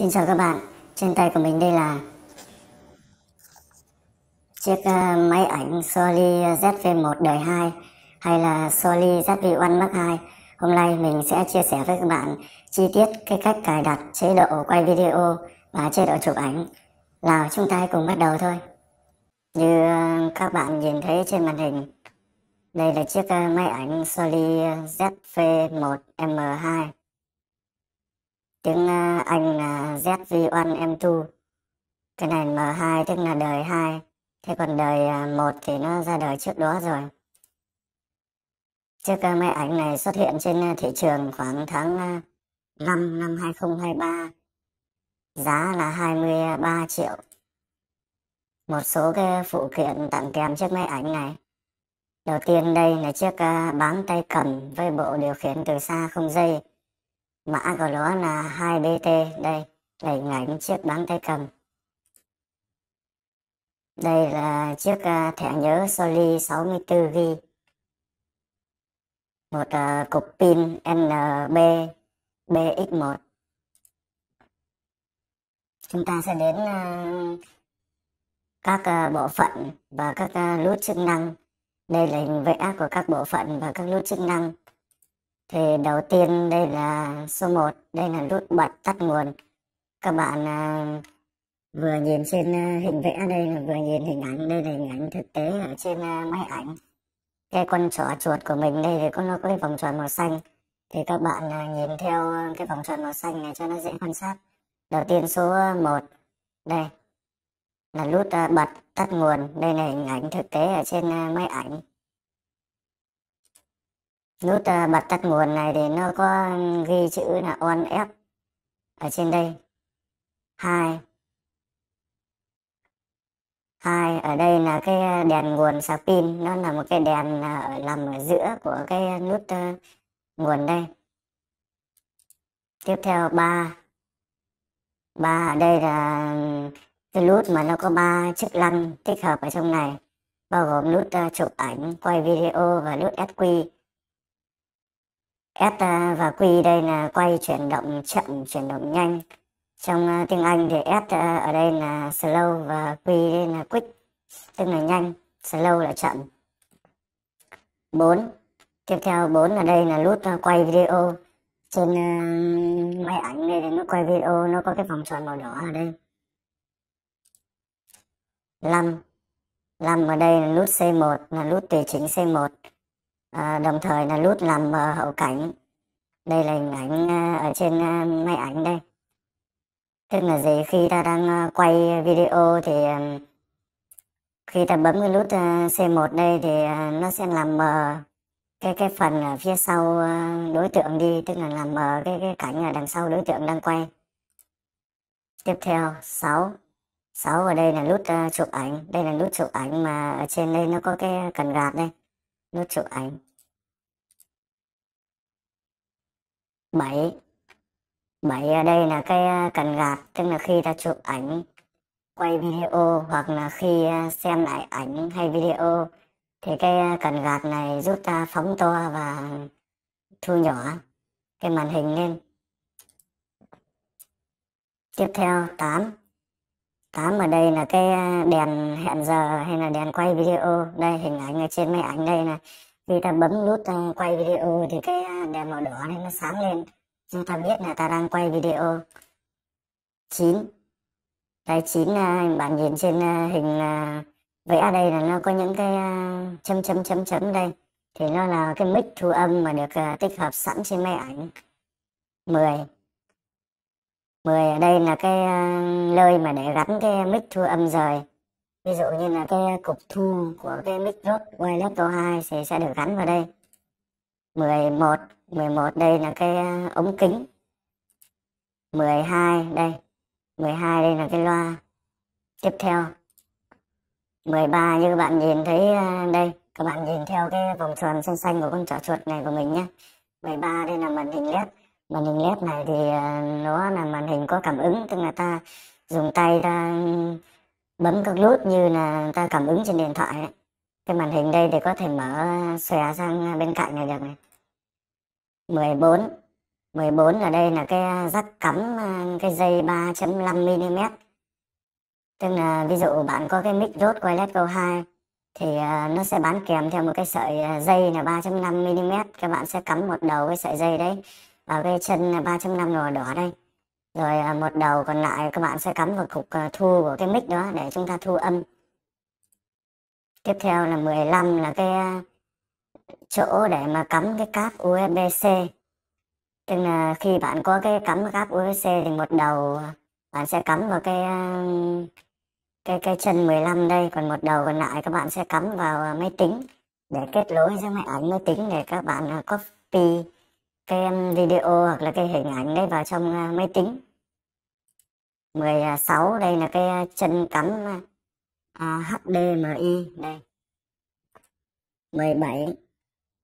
Xin chào các bạn, trên tay của mình đây là chiếc ờ, máy ảnh Sony ZV1 đời 2 hay là Sony ZV1 Mark 2. Hôm nay mình sẽ chia sẻ với các bạn chi tiết cái cách cài đặt chế độ quay video và chế độ chụp ảnh. Nào chúng ta cùng bắt đầu thôi. Như ờ, các bạn nhìn thấy trên màn hình, đây là chiếc ờ, máy ảnh Sony ZV1M2 tiếng à, Anh là ZV1 M2 cái này M2 tức là đời 2 thế còn đời 1 à, thì nó ra đời trước đó rồi chiếc à, máy ảnh này xuất hiện trên thị trường khoảng tháng 5 năm 2023 giá là 23 triệu một số cái phụ kiện tặng kèm chiếc máy ảnh này đầu tiên đây là chiếc bám tay cầm với bộ điều khiển từ xa không dây mã của nó là 2BT đây là hình ảnh chiếc bán tay cầm đây là chiếc à, thẻ nhớ Sony 64GB một à, cục pin NB BX1 chúng ta sẽ đến à, các bộ phận và các nút chức năng đây là hình vẽ của các bộ phận và các nút chức năng thì đầu tiên đây là số 1 đây là nút bật tắt nguồn các bạn à, vừa nhìn trên à, hình vẽ đây là vừa nhìn hình ảnh đây là hình ảnh thực tế ở trên à, máy ảnh cái con trỏ chuột của mình đây thì có nó có cái vòng tròn màu xanh thì các bạn à, nhìn theo à, cái vòng tròn màu xanh này cho nó dễ quan sát đầu tiên số 1 đây là nút bật tắt nguồn đây là hình ảnh thực tế ở trên máy ảnh nút bật tắt nguồn này thì nó có ghi chữ là on f ở trên đây hai hai ở đây là cái đèn nguồn sạc pin nó là một cái đèn ở à, nằm ở giữa của cái nút à, nguồn đây tiếp theo ba ba ở đây là ừ, cái nút mà nó có ba chức năng tích hợp ở trong này bao gồm nút à, chụp ảnh quay video và nút sq S ờ, và Q đây là quay chuyển động chậm, chuyển động nhanh. Trong ờ, tiếng Anh thì S ờ, ở đây là slow và Q đây là quick, tức là nhanh, slow là chậm. 4. Tiếp theo 4 ở đây là nút quay video. Trên máy ảnh đây thì nó quay video nó có cái vòng tròn màu đỏ ở đây. 5. 5 ở đây là nút C1 là nút tùy chỉnh C1 à, đồng thời là nút làm mờ hậu cảnh đây là hình ảnh ờ, ở trên ờ, máy ảnh đây tức là gì khi ta đang ờ, quay video thì khi ta bấm cái nút C1 đây thì nó sẽ làm mờ cái cái phần ở phía sau đối tượng đi tức là làm mờ cái cái cảnh ở đằng sau đối tượng đang quay tiếp theo 6 6 ở đây là nút chụp ảnh đây là nút chụp ảnh mà ở trên đây nó có cái cần gạt đây nó chụp ảnh bảy bảy ở đây là cái à, cần gạt tức là khi ta chụp ảnh quay video hoặc là khi à, xem lại ảnh hay video thì cái à, cần gạt này giúp ta phóng to và thu nhỏ cái màn hình lên tiếp theo 8 8 ở đây là cái à, đèn hẹn giờ hay là đèn quay video đây hình ảnh ở trên máy ảnh đây là khi ta bấm nút à, quay video thì cái à, đèn màu đỏ này nó sáng lên cho ta biết là ta đang quay video 9 đây 9 bạn nhìn trên hình vẽ đây là nó có những cái chấm chấm chấm chấm đây thì nó là cái mic thu âm mà được tích hợp sẵn trên máy ảnh 10 10 ở đây là cái à, nơi mà để gắn cái mic thu âm rời. Ví dụ như là cái cục thu của cái mic Rode Wireless 2 thì sẽ được gắn vào đây. 11, 11 đây là cái à, ống kính. 12 đây. 12 đây là cái loa. Tiếp theo 13 như các bạn nhìn thấy à, đây, các bạn nhìn theo cái vòng tròn xanh xanh của con trỏ chuột này của mình nhé. 13 đây là màn hình LED màn hình led này thì ờ, nó là màn hình có cảm ứng tức là ta dùng tay ta bấm các nút như là ta cảm ứng trên điện thoại đấy cái màn hình đây thì có thể mở xòe sang bên cạnh này được này 14 14 ở đây là cái à, rắc cắm à, cái dây 3.5mm tức là ví dụ bạn có cái mic rốt quay led 2 thì à, nó sẽ bán kèm theo một cái sợi dây là 3.5mm các bạn sẽ cắm một đầu cái sợi dây đấy ở cái chân 3.5 màu đỏ đây rồi à, một đầu còn lại các bạn sẽ cắm vào cục à, thu của cái mic đó để chúng ta thu âm tiếp theo là 15 là cái à, chỗ để mà cắm cái cáp USB-C tức là khi bạn có cái cắm cáp USB-C thì một đầu bạn sẽ cắm vào cái cái cái chân 15 đây còn một đầu còn lại các bạn sẽ cắm vào máy tính để kết nối giữa máy ảnh máy tính để các bạn copy cái um, video hoặc là cái hình ảnh đấy vào trong uh, máy tính 16 à, đây là cái uh, chân cắm HDMI uh, đây 17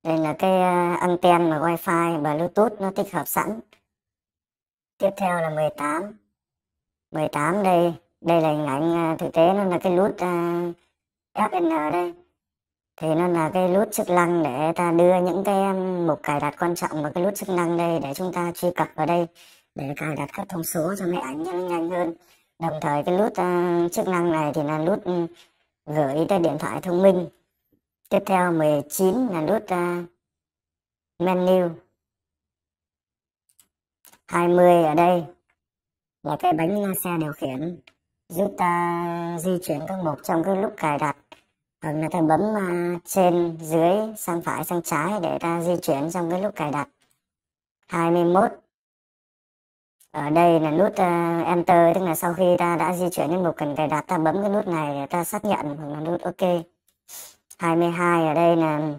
đây là cái anten mà wifi và bluetooth nó tích hợp sẵn tiếp theo là 18 18 đây đây là hình ảnh thực tế nó là cái nút uh, FN đây thì nó là cái nút chức năng để ta đưa những cái mục um, cài đặt quan trọng vào cái nút chức năng đây để chúng ta truy cập vào đây để cài đặt các thông số cho máy ảnh nhanh, nhanh hơn đồng thời cái nút um, chức năng này thì là nút uh, um, gửi tới điện thoại thông minh tiếp theo 19 là nút uh, menu 20 ở đây là cái bánh xe điều khiển giúp ta di chuyển các mục trong cái lúc cài đặt vâng là ta bấm uh, trên dưới sang phải sang trái để ta di chuyển trong cái lúc cài đặt 21 ở đây là nút uh, enter tức là sau khi ta đã di chuyển đến mục cần cài đặt ta bấm cái nút này để ta xác nhận hoặc là nút ok 22 ở đây là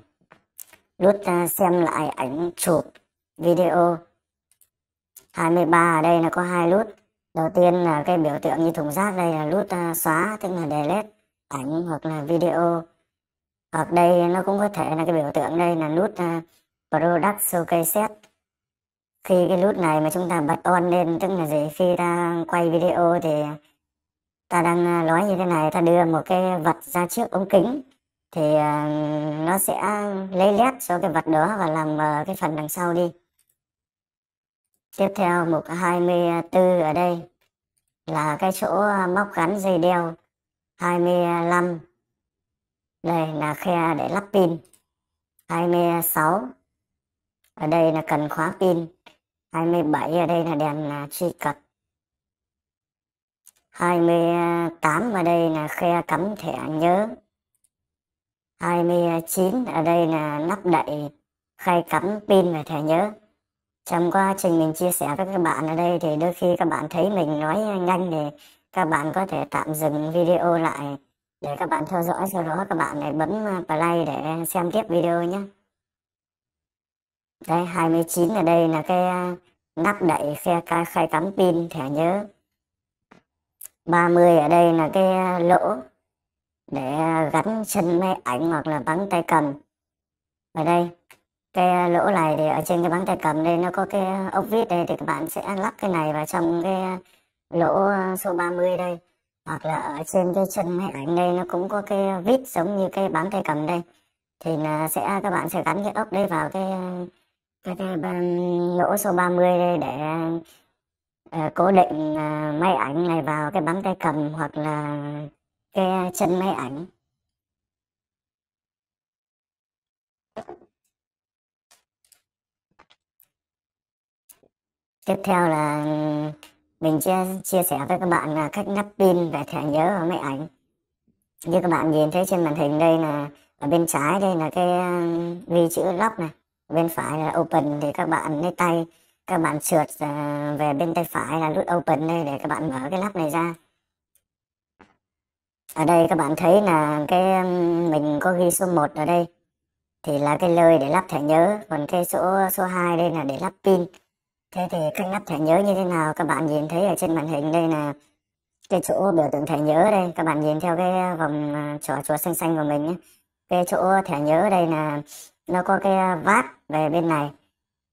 nút uh, xem lại ảnh chụp video 23 ở đây là có hai nút đầu tiên là cái biểu tượng như thùng rác đây là nút uh, xóa tức là delete ảnh hoặc là video hoặc đây nó cũng có thể là cái biểu tượng đây là nút uh, product showcase set khi cái nút này mà chúng ta bật on lên tức là gì khi ta quay video thì ta đang à, nói như thế này ta đưa một cái vật ra trước ống kính thì à, nó sẽ lấy led cho cái vật đó và làm cái phần đằng sau đi tiếp theo mục 24 ở đây là cái chỗ móc gắn dây đeo 25 đây là khe để lắp pin 26 ở đây là cần khóa pin 27 ở đây là đèn là truy cập 28 ở đây là khe cắm thẻ nhớ 29 ở đây là nắp đậy khay cắm pin và thẻ nhớ trong quá trình mình chia sẻ với các bạn ở đây thì đôi khi các bạn thấy mình nói nhanh thì các bạn có thể tạm dừng video lại để các bạn theo dõi sau đó các bạn lại bấm à, play để xem tiếp video nhé đây 29 ở đây là cái à, nắp đậy khe khai cắm pin thẻ nhớ 30 ở đây là cái à, lỗ để gắn chân máy ảnh hoặc là bắn tay cầm ở đây cái lỗ này thì ở trên cái bắn tay cầm đây nó có cái ốc vít đây thì các bạn sẽ lắp cái này vào trong cái lỗ ờ, số 30 đây hoặc là ở trên cái chân máy ảnh đây nó cũng có cái vít giống như cái bám tay cầm đây thì là sẽ các bạn sẽ gắn cái ốc đây vào cái cái, cái lỗ số 30 đây để uh, cố định uh, ờ, máy ảnh này vào cái bám tay cầm hoặc là cái chân máy ảnh tiếp theo là mình chia chia sẻ với các bạn là cách lắp pin về thẻ nhớ ở máy ảnh như các bạn nhìn thấy trên màn hình đây là ở bên trái đây là cái um, ghi chữ lock này bên phải là open thì các bạn lấy tay các bạn trượt à, về bên tay phải là nút open đây để các bạn mở cái lắp này ra ở đây các bạn thấy là cái um, mình có ghi số 1 ở đây thì là cái lời để lắp thẻ nhớ còn cái số số 2 đây là để lắp pin Thế thì cách lắp thẻ nhớ như thế nào? Các bạn nhìn thấy ở trên màn hình đây là cái chỗ biểu tượng thẻ nhớ đây. Các bạn nhìn theo cái à, vòng trỏ à, chuột xanh xanh của mình nhé. Cái chỗ thẻ nhớ đây là nó có cái à, vát về bên này.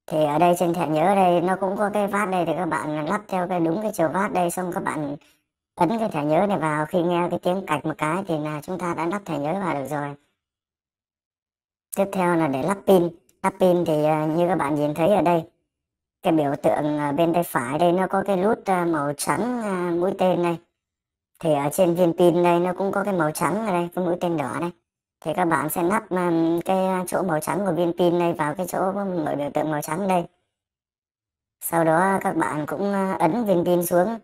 Thì ở đây trên thẻ nhớ đây nó cũng có cái vát đây thì các bạn lắp theo cái đúng cái chiều vát đây xong các bạn ấn cái thẻ nhớ này vào khi nghe cái tiếng cạch một cái thì là chúng ta đã lắp thẻ nhớ vào được rồi. Tiếp theo là để lắp pin. Lắp pin thì như các bạn nhìn thấy ở đây cái biểu tượng à, bên tay phải đây nó có cái nút à, màu trắng à, mũi tên này thì ở trên viên pin đây nó cũng có cái màu trắng ở đây cái mũi tên đỏ đây thì các bạn sẽ nắp cái chỗ màu trắng của viên pin này vào cái chỗ mọi biểu tượng màu trắng đây sau đó các bạn cũng ấn viên pin xuống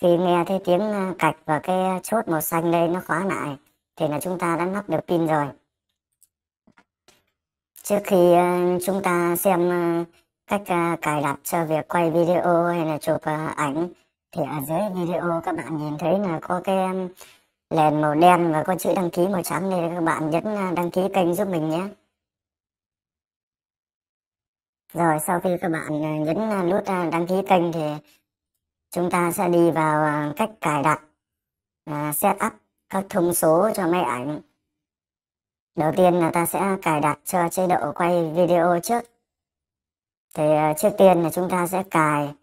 khi nghe thấy tiếng cạch và cái chốt màu xanh đây nó khóa lại thì là chúng ta đã lắp được pin rồi trước khi chúng ta xem cách uh, cài đặt cho việc quay video hay là chụp uh, ảnh thì ở dưới video các bạn nhìn thấy là có cái nền màu đen và có chữ đăng ký màu trắng thì các bạn nhấn à, đăng ký kênh giúp mình nhé rồi sau khi các bạn nhấn nút đăng ký kênh thì chúng ta sẽ đi vào cách cài đặt uh, setup các thông số cho máy ảnh đầu tiên là ta sẽ cài đặt cho chế độ quay video trước thì à, trước tiên là chúng ta sẽ cài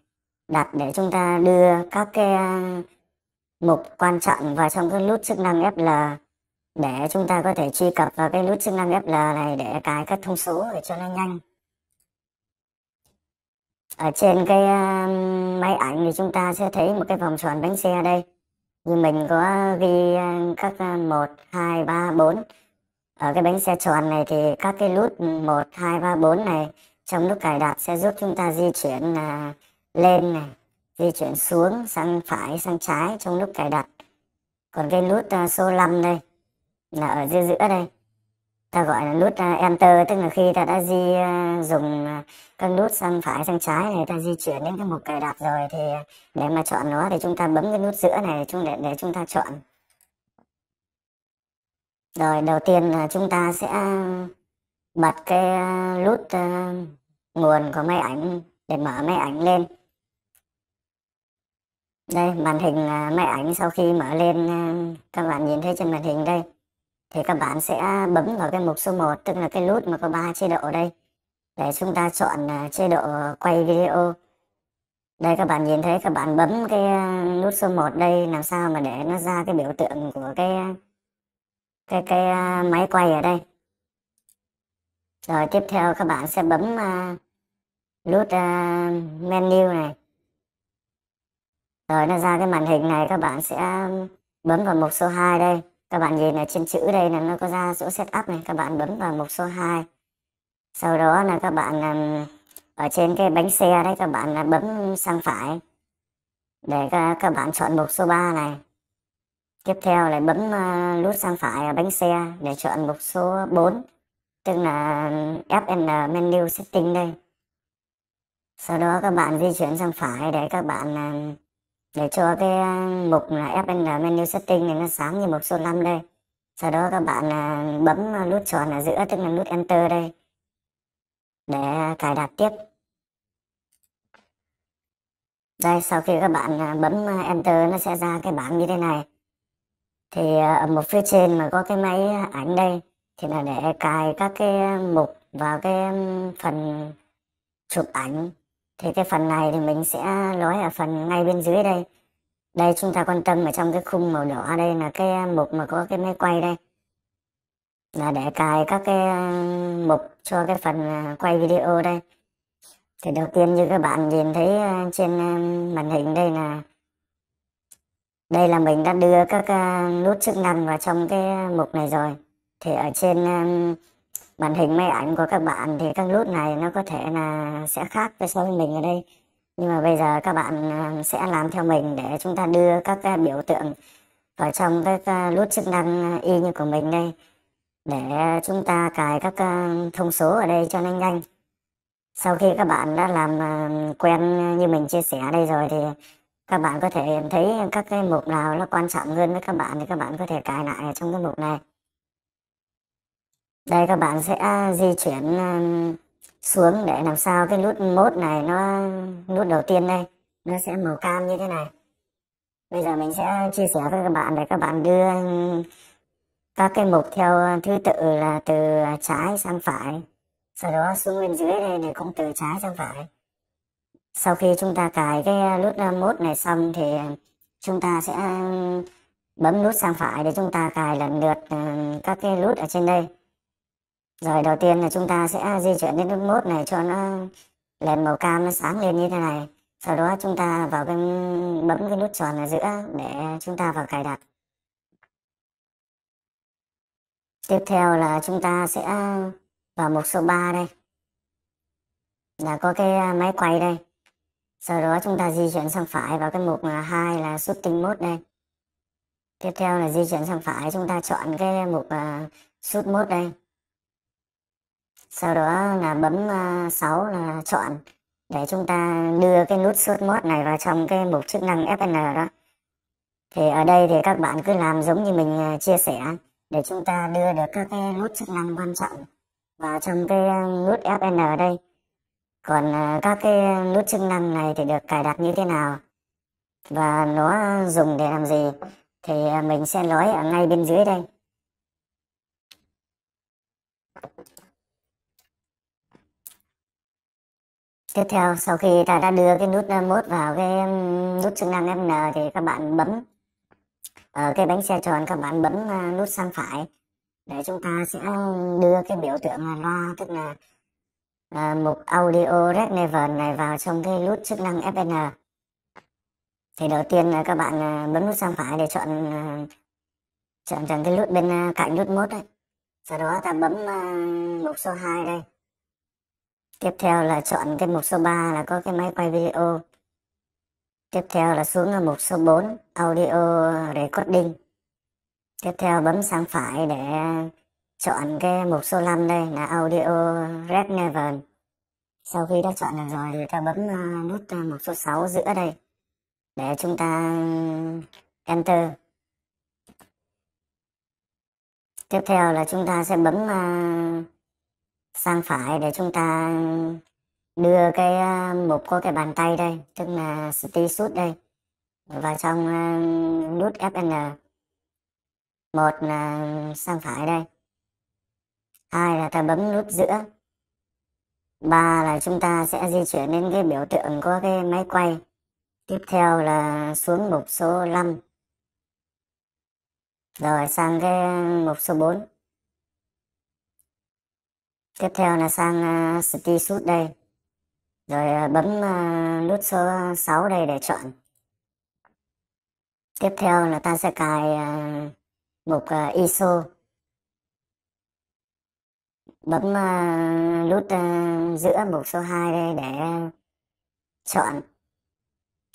đặt để chúng ta đưa các cái à, mục quan trọng vào trong cái nút chức năng FL để chúng ta có thể truy cập vào cái nút chức năng FL này để cài các thông số để cho nó nhanh ở trên cái à, máy ảnh thì chúng ta sẽ thấy một cái vòng tròn bánh xe đây như mình có ghi các 1, 2, 3, 4 ở cái bánh xe tròn này thì các cái nút 1, 2, 3, 4 này trong lúc cài đặt sẽ giúp chúng ta di chuyển là lên này di chuyển xuống sang phải sang trái trong lúc cài đặt còn cái nút uh, số 5 đây là ở giữa giữa đây ta gọi là nút uh, enter tức là khi ta đã di uh, dùng các nút sang phải sang trái này ta di chuyển đến cái mục cài đặt rồi thì để mà chọn nó thì chúng ta bấm cái nút giữa này chúng để để chúng ta chọn rồi đầu tiên là chúng ta sẽ bật cái nút nguồn của máy ảnh để mở máy ảnh lên đây màn hình à, máy ảnh sau khi mở lên à, các bạn nhìn thấy trên màn hình đây thì các bạn sẽ bấm vào cái mục số 1 tức là cái nút mà có ba chế độ đây để chúng ta chọn à, chế độ quay video đây các bạn nhìn thấy các bạn bấm cái nút số 1 đây làm sao mà để nó ra cái biểu tượng của cái cái cái máy quay ở đây rồi tiếp theo các bạn sẽ bấm uh, nút uh, menu này. Rồi nó ra cái màn hình này các bạn sẽ um, bấm vào mục số 2 đây. Các bạn nhìn ở trên chữ đây là nó có ra chỗ setup này. Các bạn bấm vào mục số 2. Sau đó là các bạn um, ở trên cái bánh xe đấy các bạn là bấm sang phải. Để các, các bạn chọn mục số 3 này. Tiếp theo lại bấm uh, nút sang phải ở bánh xe để chọn mục số 4 tức là Fn menu setting đây sau đó các bạn di chuyển sang phải để các bạn à, để cho cái à, mục là Fn menu setting này nó sáng như mục số 5 đây sau đó các bạn à, bấm nút tròn ở giữa tức là nút enter đây để cài đặt tiếp đây sau khi các bạn bấm enter nó sẽ ra cái bảng như thế này thì ở một phía trên mà có cái máy ảnh đây thì là để cài các cái mục vào cái phần chụp ảnh thì cái phần này thì mình sẽ nói ở phần ngay bên dưới đây đây chúng ta quan tâm ở trong cái khung màu đỏ đây là cái mục mà có cái máy quay đây là để cài các cái mục cho cái phần à, quay video đây thì đầu tiên như các bạn nhìn thấy à, trên à, màn hình đây là đây là mình đã đưa các nút chức năng vào trong cái mục này rồi thì ở trên um, màn hình máy ảnh của các bạn thì các nút này nó có thể là sẽ khác với so với mình ở đây nhưng mà bây giờ các bạn um, sẽ làm theo mình để chúng ta đưa các biểu tượng vào trong các uh, nút chức năng uh, y như của mình đây để chúng ta cài các um, thông số ở đây cho nhanh nhanh sau khi các bạn đã làm quen như mình chia sẻ đây rồi thì các bạn có thể thấy các cái mục nào nó quan trọng hơn với các bạn thì các bạn có thể cài lại trong cái mục này đây các bạn sẽ à, di chuyển à, xuống để làm sao cái nút mốt này nó nút đầu tiên đây nó sẽ màu cam như thế này. Bây giờ mình sẽ chia sẻ với các bạn để các bạn đưa ừ, các cái mục theo thứ tự là từ trái sang phải. Sau đó xuống bên dưới đây thì cũng từ trái sang phải. Sau khi chúng ta cài cái nút à, mốt này xong thì chúng ta sẽ ừ, bấm nút sang phải để chúng ta cài lần lượt ừ, các cái nút ở trên đây. Rồi đầu tiên là chúng ta sẽ di chuyển đến nước mốt này cho nó lên màu cam nó sáng lên như thế này. Sau đó chúng ta vào cái bấm cái nút tròn ở giữa để chúng ta vào cài đặt. Tiếp theo là chúng ta sẽ vào mục số 3 đây. Là có cái à, máy quay đây. Sau đó chúng ta di chuyển sang phải vào cái mục 2 à, là shooting mode đây. Tiếp theo là di chuyển sang phải chúng ta chọn cái mục à, shoot mode đây sau đó là bấm 6 ờ, là chọn để chúng ta đưa cái nút suốt mode này vào trong cái mục chức năng FN đó thì ở đây thì các bạn cứ làm giống như mình ờ, chia sẻ để chúng ta đưa được các cái nút chức năng quan trọng vào trong cái ờ, nút FN ở đây còn các cái nút chức năng này thì được cài đặt như thế nào và nó dùng để làm gì thì mình sẽ nói ở ngay bên dưới đây Tiếp theo sau khi ta đã đưa cái nút uh, mốt vào cái um, nút chức năng FN thì các bạn bấm ở ờ, cái bánh xe tròn các bạn bấm uh, nút sang phải để chúng ta sẽ đưa cái biểu tượng loa tức là ờ, mục audio red never này vào trong cái nút chức năng FN thì đầu tiên là các bạn uh, bấm nút sang phải để chọn chọn chọn cái nút bên cạnh nút mốt đấy sau đó ta bấm mục số 2 đây Tiếp theo là chọn cái mục số 3 là có cái máy quay video. Tiếp theo là xuống ở mục số 4 Audio Recording. Tiếp theo bấm sang phải để chọn cái mục số 5 đây là Audio Relevant. Sau khi đã chọn được rồi thì ta bấm à, nút à, mục số 6 giữa đây để chúng ta ừ, Enter. Tiếp theo là chúng ta sẽ bấm à, sang phải để chúng ta đưa cái mục có cái bàn tay đây tức là stick suit đây vào trong nút Fn một là sang phải đây hai là ta bấm nút giữa ba là chúng ta sẽ di chuyển đến cái biểu tượng có cái máy quay tiếp theo là xuống mục số 5 rồi sang cái mục số 4 tiếp theo là sang uh, sti sút đây rồi uh, bấm uh, nút số 6 đây để chọn tiếp theo là ta sẽ cài uh, mục uh, iso bấm uh, nút uh, giữa mục số 2 đây để chọn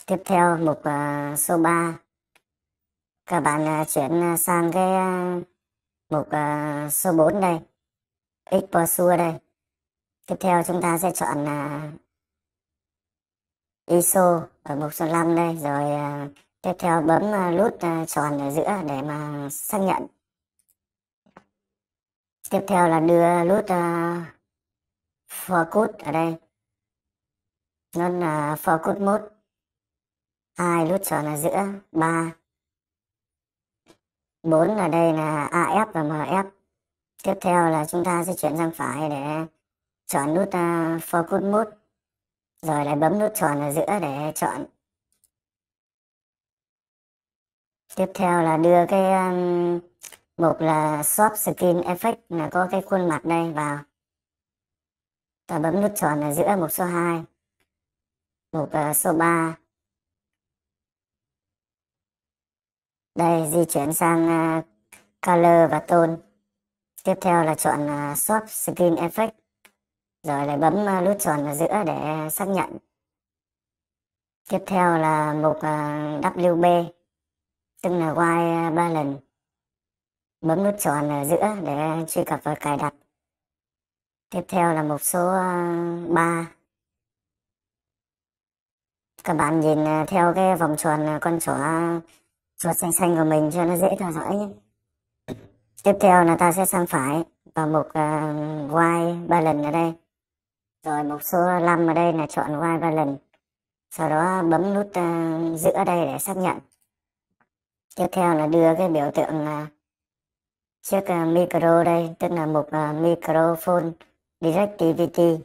tiếp theo mục uh, số 3 các bạn uh, chuyển sang cái uh, mục uh, số 4 đây X Pursue đây. Tiếp theo chúng ta sẽ chọn là ISO ở mục số 5 đây. Rồi à, tiếp theo bấm à, nút à, tròn ở giữa để mà xác nhận. Tiếp theo là đưa nút uh, focus ở đây. Nút là focus mode. hai nút tròn ở giữa. ba bốn ở đây là AF và MF Tiếp theo là chúng ta di chuyển sang phải để chọn nút uh, Focus Mode. Rồi lại bấm nút tròn ở giữa để chọn. Tiếp theo là đưa cái um, mục là Swap Skin Effect là có cái khuôn mặt đây vào. Ta bấm nút tròn ở giữa mục số 2. Mục uh, số 3. Đây, di chuyển sang uh, Color và Tone. Tiếp theo là chọn à, Swap Skin Effect. Rồi lại bấm à, nút tròn ở giữa để xác nhận. Tiếp theo là mục à, WB, tức là Y Balance. Bấm nút tròn ở giữa để truy cập và cài đặt. Tiếp theo là mục số 3. Các bạn nhìn theo cái vòng tròn con chó chuột xanh xanh của mình cho nó dễ theo dõi nhé tiếp theo là ta sẽ sang phải vào mục uh, y balance ở đây rồi mục số 5 ở đây là chọn y balance sau đó bấm nút uh, giữ đây để xác nhận tiếp theo là đưa cái biểu tượng uh, chiếc uh, micro đây tức là mục uh, microphone directivity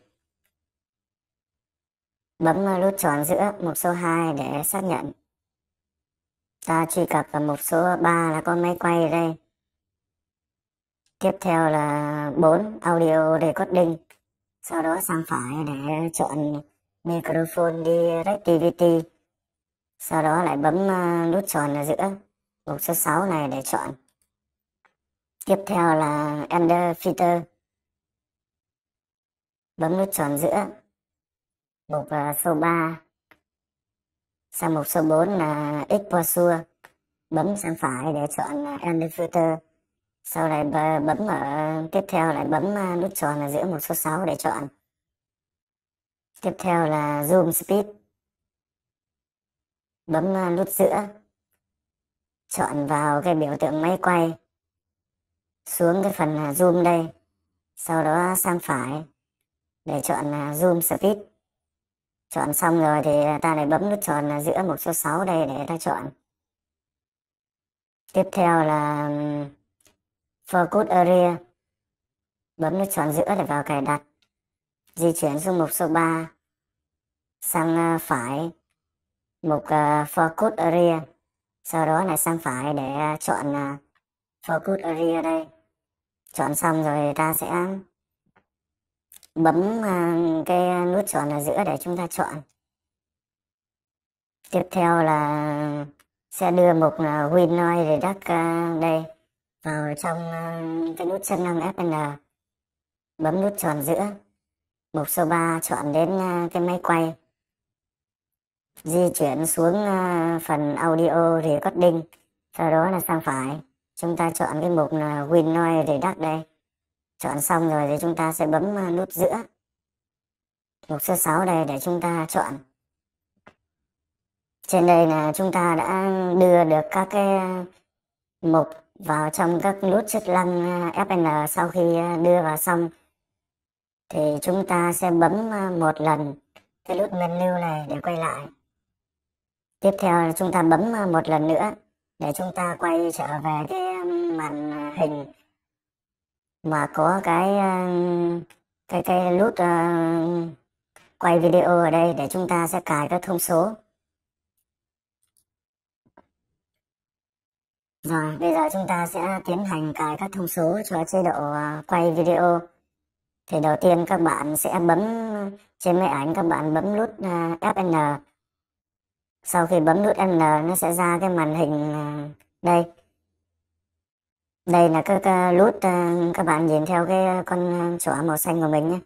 bấm uh, nút chọn giữa mục số 2 để xác nhận ta truy cập vào mục số 3 là có máy quay đây Tiếp theo là 4 audio recording. Sau đó sang phải để chọn microphone directivity. Sau đó lại bấm à, nút tròn ở giữa mục số 6 này để chọn. Tiếp theo là Ender Filter. Bấm nút tròn giữa. Mục à, số 3. Sang mục số 4 là Exposure. Bấm sang phải để chọn à, Ender Filter sau này bấm ở tiếp theo lại bấm à, nút tròn ở giữa một số 6 để chọn tiếp theo là zoom speed bấm à, nút giữa chọn vào cái biểu tượng máy quay xuống cái phần à, zoom đây sau đó sang phải để chọn zoom speed chọn xong rồi thì ta lại bấm nút tròn giữa một số 6 đây để ta chọn tiếp theo là Focus Area. Bấm nút chọn giữa để vào cài đặt. Di chuyển xuống mục số 3. Sang à, phải mục à, Focus Area. Sau đó lại sang phải để à, chọn Focus Area đây. Chọn xong rồi ta sẽ bấm cái nút chọn ở giữa để chúng ta chọn. Tiếp theo là sẽ đưa mục Win Noise Reduct đây vào ờ, trong ờ, cái nút chân nâng FN bấm nút tròn giữa mục số 3 chọn đến ờ, cái máy quay di chuyển xuống phần audio recording sau đó là sang phải chúng ta chọn cái mục là win noise reduct đây chọn xong rồi thì chúng ta sẽ bấm nút giữa mục số 6 đây để chúng ta chọn trên đây là chúng ta đã đưa được các cái mục vào trong các nút chức năng à, FN sau khi à, đưa vào xong thì chúng ta sẽ bấm à, một lần cái nút menu này để quay lại. Tiếp theo chúng ta bấm một lần nữa để chúng ta quay trở về cái màn hình mà có cái cái cái nút uh, quay video ở đây để chúng ta sẽ cài các thông số Vâng, bây giờ chúng ta sẽ tiến hành cài các thông số cho chế độ à, quay video. Thì đầu tiên các bạn sẽ bấm trên máy ảnh các bạn bấm nút à, Fn. Sau khi bấm nút Fn nó sẽ ra cái màn hình à, đây. Đây là các nút các bạn nhìn theo cái con chỏ màu xanh của mình nhé.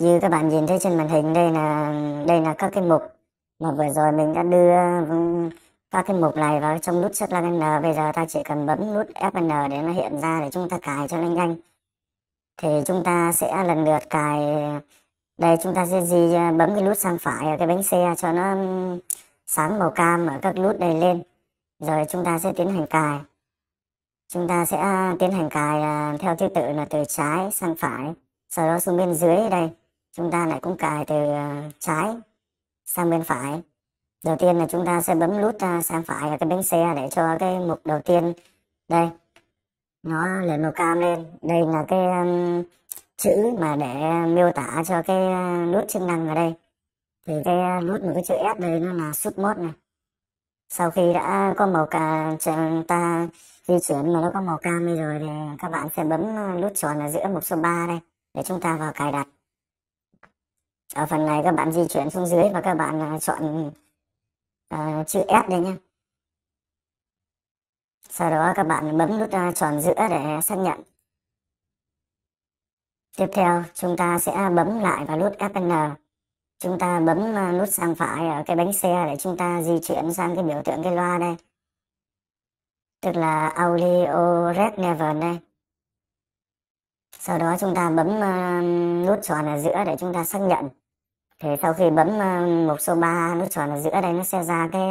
Như các bạn nhìn thấy trên màn hình đây là đây là các cái mục mà vừa rồi mình đã đưa ừ, ta thêm mục này vào trong nút Slang N bây giờ ta chỉ cần bấm nút Fn để nó hiện ra để chúng ta cài cho nhanh nhanh thì chúng ta sẽ lần lượt cài đây chúng ta sẽ gì bấm cái nút sang phải ở cái bánh xe cho nó sáng màu cam ở các nút này lên rồi chúng ta sẽ tiến hành cài chúng ta sẽ à, tiến hành cài à, theo thứ tự là từ trái sang phải sau đó xuống bên dưới đây chúng ta lại cũng cài từ à, trái sang bên phải đầu tiên là chúng ta sẽ bấm nút à, sang phải ở cái bánh xe để cho cái mục đầu tiên đây nó lên màu cam lên đây là cái um, chữ mà để miêu tả cho cái à, nút chức năng ở đây thì cái à, nút một cái chữ S đây nó là sút mốt này sau khi đã có màu cà ta di chuyển mà nó có màu cam đi rồi thì các bạn sẽ bấm nút tròn ở giữa mục số 3 đây để chúng ta vào cài đặt ở phần này các bạn di chuyển xuống dưới và các bạn chọn À, chữ S đây nhé sau đó các bạn bấm nút uh, tròn giữa để xác nhận tiếp theo chúng ta sẽ bấm lại vào nút Fn chúng ta bấm à, nút sang phải ở cái bánh xe để chúng ta di chuyển sang cái biểu tượng cái loa đây tức là audio red never đây sau đó chúng ta bấm nút tròn ở giữa để chúng ta xác nhận thì sau khi bấm ờ, mục số 3 nút chọn ở giữa đây nó sẽ ra cái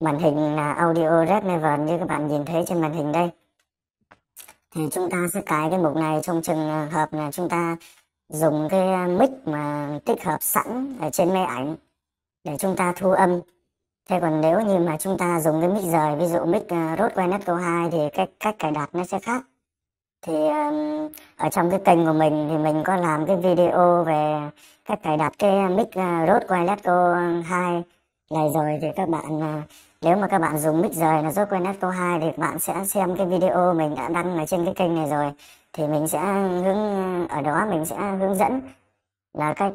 màn hình là audio red level như các bạn nhìn thấy trên màn hình đây thì chúng ta sẽ cài cái mục này trong trường hợp là chúng ta dùng cái à, mic mà tích hợp sẵn ở trên máy ảnh để chúng ta thu âm thế còn nếu như mà chúng ta dùng cái mic rời ví dụ mic à, Rode Wireless Go 2 thì cái cách cài đặt nó sẽ khác thì ở trong cái kênh của mình thì mình có làm cái video về cách cài đặt cái mic uh, Rode Wireless 2 này rồi thì các bạn à, nếu mà các bạn dùng mic rời là Rode Wireless 2 thì bạn sẽ xem cái video mình đã đăng ở trên cái kênh này rồi thì mình sẽ hướng à, ở đó mình sẽ hướng dẫn là cách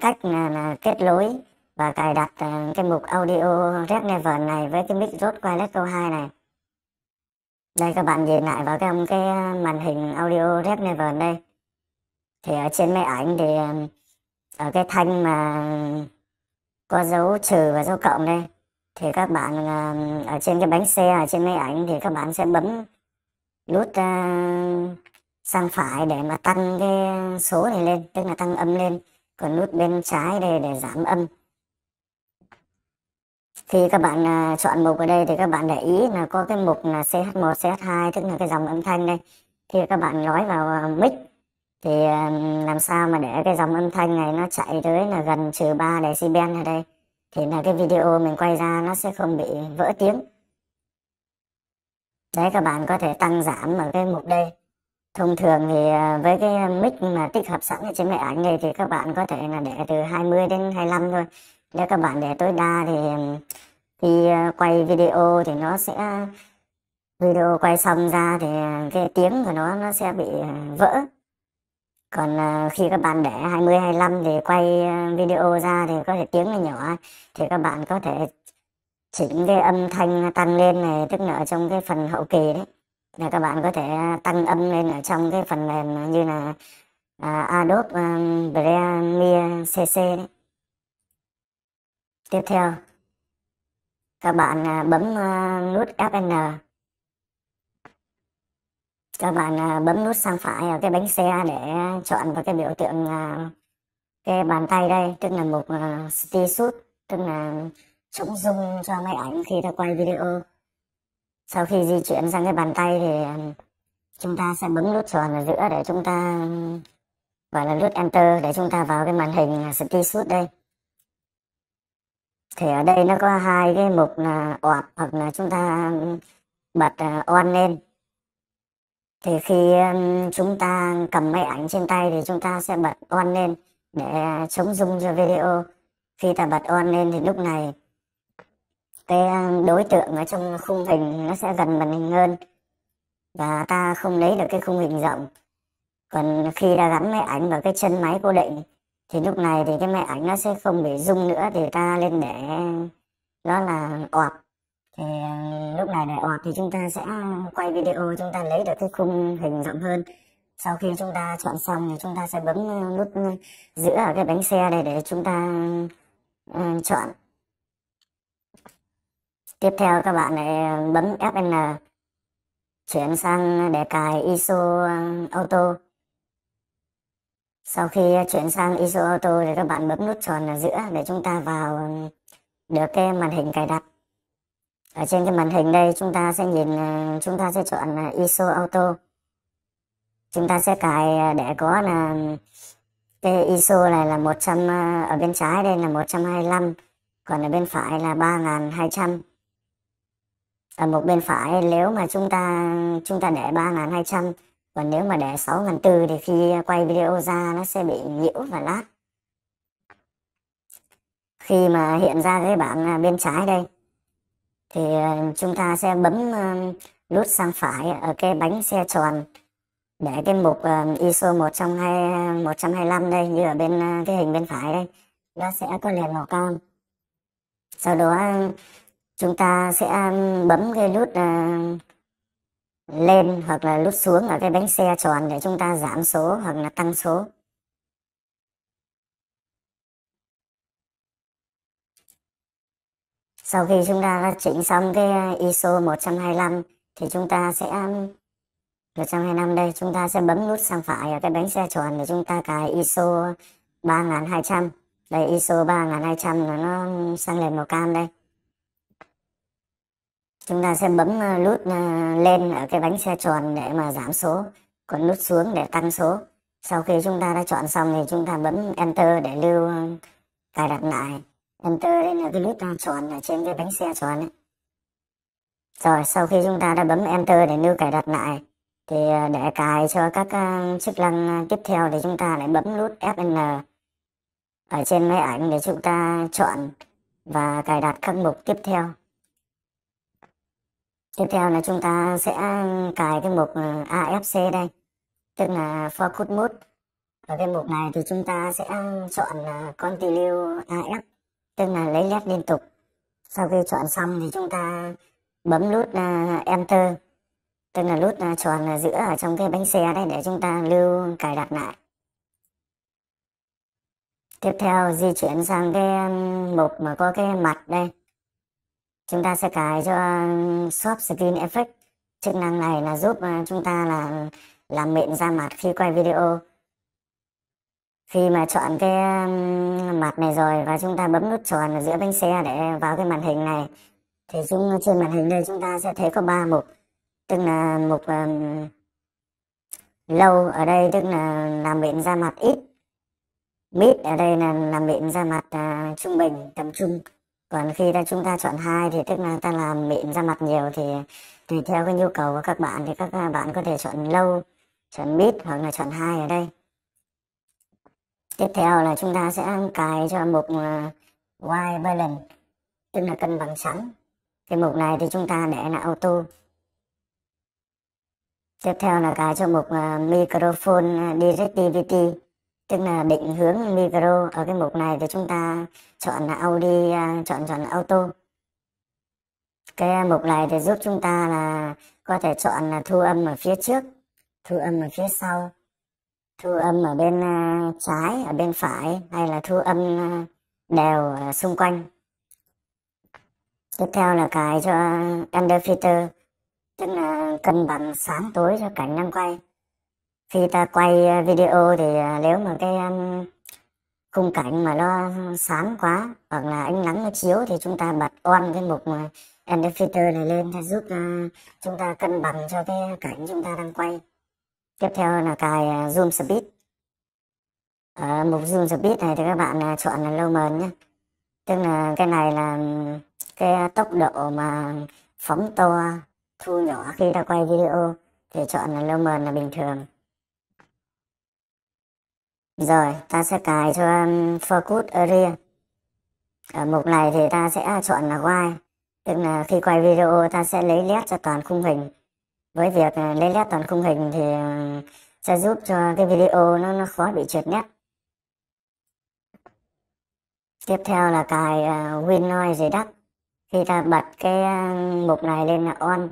cách là, là kết nối và cài đặt cái mục audio Red Never này với cái mic Rode Wireless 2 này đây các bạn nhìn lại vào trong cái ờ, màn hình audio Rednever đây. Thì ở trên máy ảnh thì ờ, ở cái thanh mà có dấu trừ và dấu cộng đây thì các bạn ờ, ở trên cái bánh xe ở trên máy ảnh thì các bạn sẽ bấm nút sang phải để mà tăng cái số này lên tức là tăng âm lên còn nút bên trái đây để giảm âm thì các bạn à, chọn mục ở đây thì các bạn để ý là có cái mục là CH1, CH2 tức là cái dòng âm thanh đây thì các bạn nói vào à, mic thì à, làm sao mà để cái dòng âm thanh này nó chạy tới là gần trừ 3 decibel ở đây thì là cái video mình quay ra nó sẽ không bị vỡ tiếng đấy các bạn có thể tăng giảm ở cái mục đây thông thường thì với cái mic mà tích hợp sẵn ở trên máy ảnh này thì các bạn có thể là để từ 20 đến 25 thôi nếu các bạn để tối đa thì khi ờ, quay video thì nó sẽ video quay xong ra thì cái tiếng của nó nó sẽ bị ờ, vỡ còn ờ, khi các bạn để 20 25 thì quay video ra thì có thể tiếng là nhỏ thì các bạn có thể chỉnh cái âm thanh tăng lên này tức là ở trong cái phần hậu kỳ đấy là các bạn có thể tăng âm lên ở trong cái phần mềm như là à, Adobe Premiere CC đấy Tiếp theo, các bạn à, bấm à, nút Fn. Các bạn à, bấm nút sang phải ở cái bánh xe để chọn vào cái biểu tượng cái bàn tay đây, tức là mục Steve Shoot, tức là chống zoom cho máy ảnh khi ta quay video. Sau khi di chuyển sang cái bàn tay thì chúng ta sẽ bấm nút tròn ở giữa để chúng ta gọi là nút Enter để chúng ta vào cái màn hình Steve Shoot đây thì ở đây nó có hai cái mục là oạp hoặc là chúng ta bật ờ, on lên thì khi ờ, chúng ta cầm máy ảnh trên tay thì chúng ta sẽ bật on lên để ờ, chống rung cho video khi ta bật on lên thì lúc này cái đối tượng ở trong khung hình nó sẽ gần màn hình hơn và ta không lấy được cái khung hình rộng còn khi đã gắn máy ảnh vào cái chân máy cố định thì lúc này thì cái mẹ ảnh nó sẽ không bị rung nữa thì ta lên để đó là oạt thì ờ, lúc này để oạt thì chúng ta sẽ quay video chúng ta lấy được cái khung hình rộng hơn sau khi chúng ta chọn xong thì chúng ta sẽ bấm nút giữa ở cái bánh xe này để chúng ta ờ, chọn tiếp theo các bạn lại ờ, bấm FN chuyển sang để cài ISO auto sau khi à, chuyển sang ISO Auto thì các bạn bấm nút tròn ở giữa để chúng ta vào được cái màn hình cài đặt. Ở trên cái màn hình đây chúng ta sẽ nhìn à, chúng ta sẽ chọn à, ISO Auto. Chúng ta sẽ cài để có là cái ISO này là 100 ở bên trái đây là 125 còn ở bên phải là 3200. Ở một bên phải nếu mà chúng ta chúng ta để 3200 và nếu mà để 6 ngàn tư thì khi quay video ra nó sẽ bị nhiễu và lát khi mà hiện ra cái bảng à, bên trái đây thì à, chúng ta sẽ bấm à, nút sang phải ở cái bánh xe tròn để cái mục ISO 125 đây như ở bên cái hình bên phải đây nó sẽ có đèn màu cam sau đó chúng ta sẽ bấm cái nút lên hoặc là lút xuống ở cái bánh xe tròn để chúng ta giảm số hoặc là tăng số. Sau khi chúng ta đã chỉnh xong cái ISO 125 thì chúng ta sẽ 125 đây chúng ta sẽ bấm nút sang phải ở cái bánh xe tròn để chúng ta cài ISO 3200. Đây ISO 3200 là nó sang nền màu cam đây chúng ta sẽ bấm ờ, nút ờ, lên ở cái bánh xe tròn để mà giảm số còn nút xuống để tăng số sau khi chúng ta đã chọn xong thì chúng ta bấm enter để lưu ờ, cài đặt lại enter đấy là cái nút tròn ở trên cái bánh xe tròn ấy rồi sau khi chúng ta đã bấm enter để lưu cài đặt lại thì để cài cho các chức năng tiếp theo thì chúng ta lại bấm nút Fn ở trên máy ảnh để chúng ta chọn và cài đặt các mục tiếp theo Tiếp theo là chúng ta sẽ cài cái mục ờ, AFC đây, tức là Focus Mode. Ở cái mục này thì chúng ta sẽ chọn ờ, Continue AF, tức là lấy led liên tục. Sau khi chọn xong thì chúng ta bấm nút ờ, Enter, tức là nút tròn giữa ở trong cái bánh xe đây để chúng ta lưu cài đặt lại. Tiếp theo di chuyển sang cái mục mà có cái mặt đây chúng ta sẽ cài cho soft screen effect chức năng này là giúp à, chúng ta là làm mịn ra mặt khi quay video khi mà chọn cái mặt này rồi và chúng ta bấm nút tròn ở giữa bánh xe để vào cái màn hình này thì chúng trên màn hình đây chúng ta sẽ thấy có ba mục tức là mục um, lâu ở đây tức là làm mịn da mặt ít mid ở đây là làm mịn da mặt uh, trung bình tầm trung còn khi ta chúng ta chọn hai thì tức là ta làm mịn da mặt nhiều thì tùy theo cái nhu cầu của các bạn thì các bạn có thể chọn lâu chọn mít hoặc là chọn hai ở đây tiếp theo là chúng ta sẽ cài cho mục ờ, y balance tức là cân bằng sẵn cái mục này thì chúng ta để là auto tiếp theo là cài cho mục ờ, microphone ờ, directivity tức là định hướng micro ở cái mục này thì chúng ta chọn là Audi à, chọn chọn auto cái à, mục này thì giúp chúng ta là có thể chọn là thu âm ở phía trước thu âm ở phía sau thu âm ở bên à, trái ở bên phải hay là thu âm đều xung quanh tiếp theo là cái cho under filter tức là cân bằng sáng tối cho cảnh năng quay khi ta quay video thì nếu mà cái khung cảnh mà nó sáng quá hoặc là ánh nắng nó chiếu thì chúng ta bật on cái mục mà end filter này lên để giúp uh, chúng ta cân bằng cho cái cảnh chúng ta đang quay tiếp theo là cài ờ, zoom speed ở ờ, mục zoom speed này thì các bạn chọn là low mờn nhé tức là cái này là cái tốc độ mà phóng to thu nhỏ khi ta quay video thì chọn là low mờn là bình thường rồi, ta sẽ cài cho um, focus area. Ở mục này thì ta sẽ chọn là wide, tức là khi quay video ta sẽ lấy nét cho toàn khung hình. Với việc uh, lấy nét toàn khung hình thì uh, sẽ giúp cho cái video nó nó khó bị trượt nét. Tiếp theo là cài uh, Win Noise Reduct. Khi ta bật cái um, mục này lên là on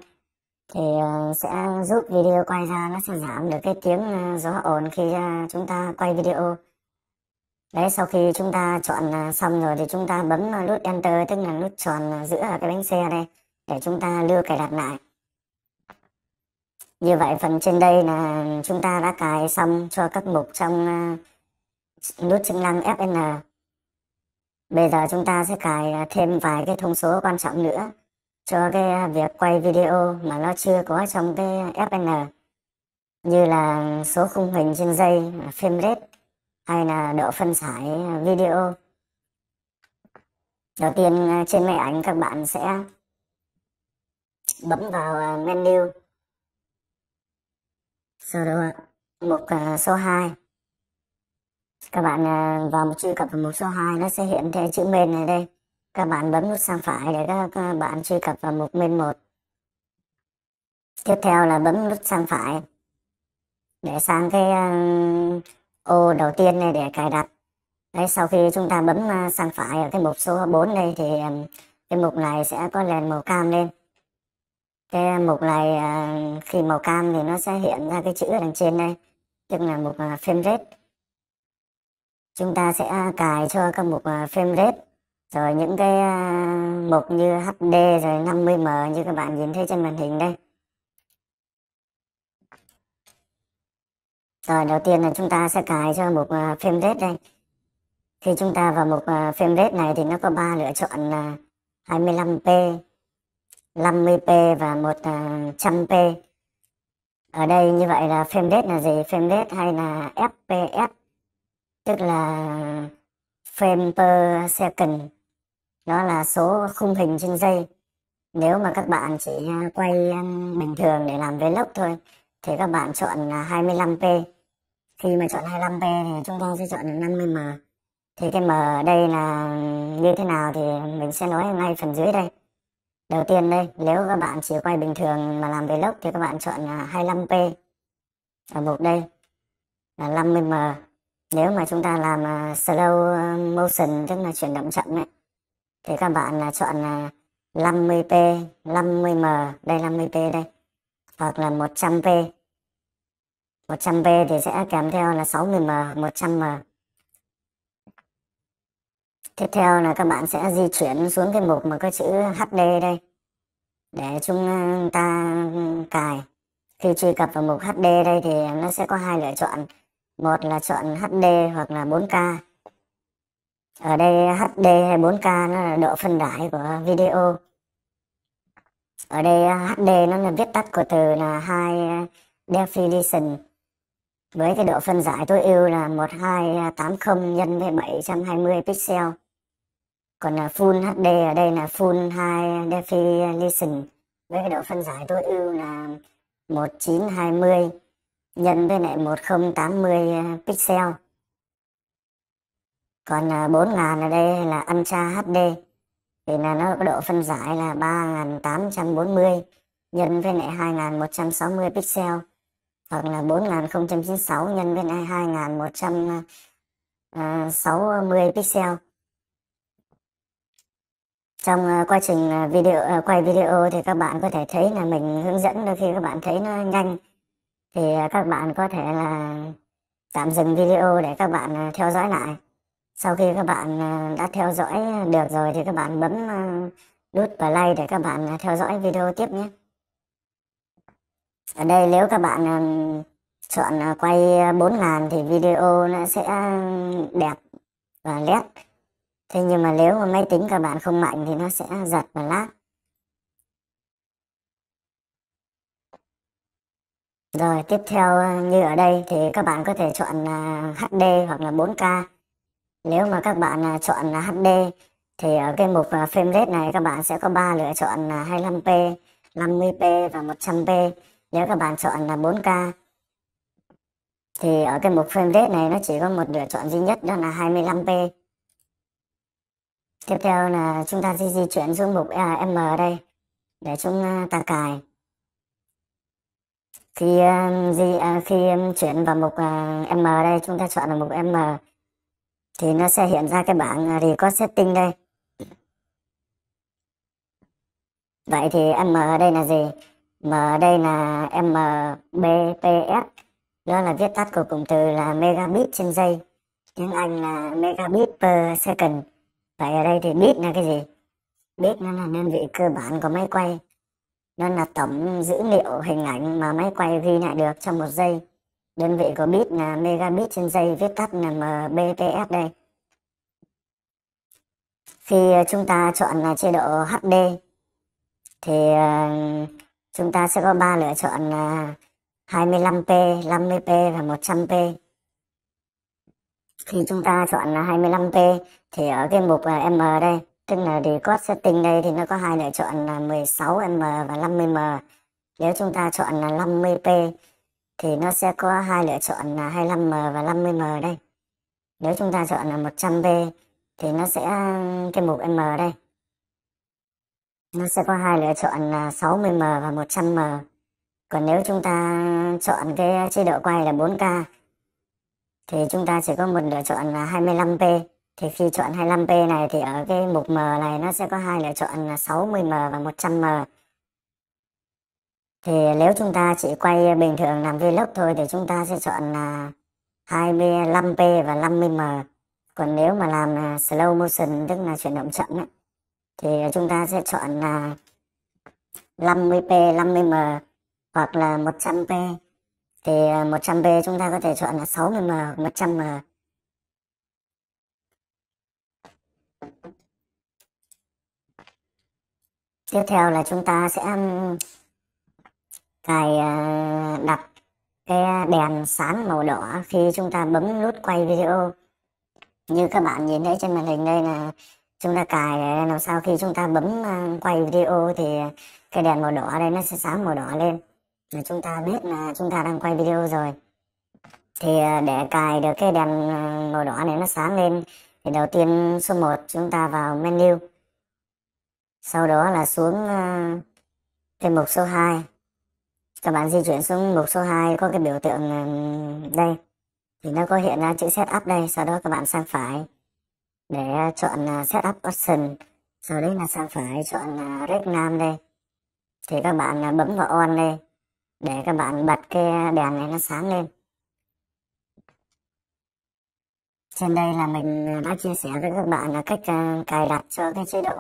thì ờ, sẽ giúp video quay ra nó sẽ giảm được cái tiếng ờ, gió ồn khi ờ, chúng ta quay video đấy sau khi chúng ta chọn xong rồi thì chúng ta bấm nút enter tức là nút tròn giữa cái bánh xe đây để chúng ta đưa cài đặt lại như vậy phần trên đây là chúng ta đã cài xong cho các mục trong nút chức năng FN bây giờ chúng ta sẽ cài thêm vài cái thông số quan trọng nữa cho cái việc quay video mà nó chưa có trong cái FN như là số khung hình trên dây, frame rate hay là độ phân giải video. Đầu tiên à, trên máy ảnh các bạn sẽ bấm vào à, menu sau đó mục à, số 2 các bạn vào một truy cập vào mục số 2 nó sẽ hiện thấy chữ main này đây các bạn bấm nút sang phải để các, bạn truy cập vào mục main một tiếp theo là bấm nút sang phải để sang cái um, ô đầu tiên này để cài đặt đấy sau khi chúng ta bấm uh, sang phải ở cái mục số 4 đây thì um, cái mục này sẽ có nền màu cam lên cái mục này uh, khi màu cam thì nó sẽ hiện ra cái chữ ở đằng trên đây tức là mục uh, frame rate chúng ta sẽ cài cho các mục frame rate rồi những cái à, mục như HD rồi 50M như các bạn nhìn thấy trên màn hình đây rồi đầu tiên là chúng ta sẽ cài cho mục à, frame rate đây khi chúng ta vào mục à, frame rate này thì nó có ba lựa chọn là 25p 50p và 100p ở đây như vậy là frame rate là gì frame rate hay là fps tức là frame per second đó là số khung hình trên dây nếu mà các bạn chỉ à, quay à, bình thường để làm vlog thôi thì các bạn chọn 25p à, khi mà chọn 25p thì chúng ta sẽ chọn 50m thì cái m ở đây là như thế nào thì mình sẽ nói ngay phần dưới đây đầu tiên đây nếu các bạn chỉ quay bình thường mà làm vlog thì các bạn chọn 25p ở mục đây là 50m nếu mà chúng ta làm slow motion tức là chuyển động chậm ấy, thì các bạn à, chọn 50p à, 50m đây 50p đây hoặc là 100p 100p thì sẽ kèm theo là 60m 100m tiếp theo là các bạn sẽ di chuyển xuống cái mục mà có chữ HD đây để chúng à, ta cài khi truy cập vào mục HD đây thì nó sẽ có hai lựa chọn một là chọn HD hoặc là 4K ở đây HD 4K nó là độ phân giải của video ở đây HD nó là viết tắt của từ là hai Definition với cái độ phân giải tối ưu là 1280 nhân với 720 pixel còn là Full HD ở đây là Full High Definition với cái độ phân giải tối ưu là 1920 nhân với lại 1080 pixel còn 4000 à, ở đây là Amcha HD thì là nó có độ phân giải là 3840 nhân với lại 2160 pixel hoặc là 4096 nhân với lại 2160 à, pixel trong à, quá trình video quay video thì các bạn có thể thấy là mình hướng dẫn đôi khi các bạn thấy nó nhanh thì các bạn có thể là tạm dừng video để các bạn theo dõi lại sau khi các bạn à, đã theo dõi à, được rồi thì các bạn bấm à, nút play để các bạn theo dõi video tiếp nhé. Ở đây nếu các bạn chọn quay 4000 thì video nó sẽ đẹp và nét. Thế nhưng mà nếu mà máy tính các bạn không mạnh thì nó sẽ giật và lát. Rồi tiếp theo như ở đây thì các bạn có thể chọn HD hoặc là 4K nếu mà các bạn à, chọn à, HD thì ở à, cái mục frame rate này các bạn sẽ có 3 lựa chọn là 25p, 50p và 100p. Nếu các bạn chọn là 4K thì ở cái mục frame rate này nó chỉ có một lựa chọn duy nhất đó là 25p. Tiếp theo là chúng ta di di chuyển xuống mục M ở đây để chúng ta cài. Khi di khi chuyển vào mục M đây chúng ta chọn là mục M thì nó sẽ hiện ra cái bảng à, record setting đây vậy thì m ở đây là gì m ở đây là mbps đó là viết tắt của cụm từ là megabit trên giây tiếng anh là megabit per second vậy ở đây thì bit là cái gì bit nó là đơn vị cơ bản của máy quay nó là tổng dữ liệu hình ảnh mà máy quay ghi lại được trong một giây đơn vị của bit là megabit trên dây viết tắt là mbps đây khi ờ, chúng ta chọn là chế độ HD thì ờ, chúng ta sẽ có ba lựa chọn là 25p, 50p và 100p. Khi chúng ta chọn là 25p thì ở cái mục ờ, M đây, tức là record setting đây thì nó có hai lựa chọn là 16m và 50m. Nếu chúng ta chọn là 50p thì nó sẽ có hai lựa chọn là 25M và 50M đây. Nếu chúng ta chọn là 100B thì nó sẽ cái mục M đây. Nó sẽ có hai lựa chọn là 60M và 100M. Còn nếu chúng ta chọn cái chế độ quay là 4K thì chúng ta chỉ có một lựa chọn là 25p thì khi chọn 25p này thì ở cái mục m này nó sẽ có hai lựa chọn là 60m và 100m thì nếu chúng ta chỉ quay bình thường làm vlog thôi thì chúng ta sẽ chọn là 25p và 50m còn nếu mà làm à, slow motion tức là chuyển động chậm ấy, thì chúng ta sẽ chọn là 50p 50m hoặc là 100p thì 100p à, chúng ta có thể chọn là 60m hoặc 100m tiếp theo là chúng ta sẽ cài ờ, đặt cái đèn sáng màu đỏ khi chúng ta bấm nút quay video như các bạn nhìn thấy trên màn hình đây là chúng ta cài làm sao khi chúng ta bấm ờ, quay video thì cái đèn màu đỏ đây nó sẽ sáng màu đỏ lên là chúng ta biết là chúng ta đang quay video rồi thì ờ, để cài được cái đèn màu đỏ này nó sáng lên thì đầu tiên số 1 chúng ta vào menu sau đó là xuống cái mục số 2 các bạn di chuyển xuống mục số 2 có cái biểu tượng đây thì nó có hiện ra chữ setup đây sau đó các bạn sang phải để chọn à, setup option sau đấy là sang phải chọn à, rec nam đây thì các bạn à, bấm vào on đây để các bạn bật cái đèn này nó sáng lên trên đây là mình đã chia sẻ với các bạn là cách cài đặt cho cái chế độ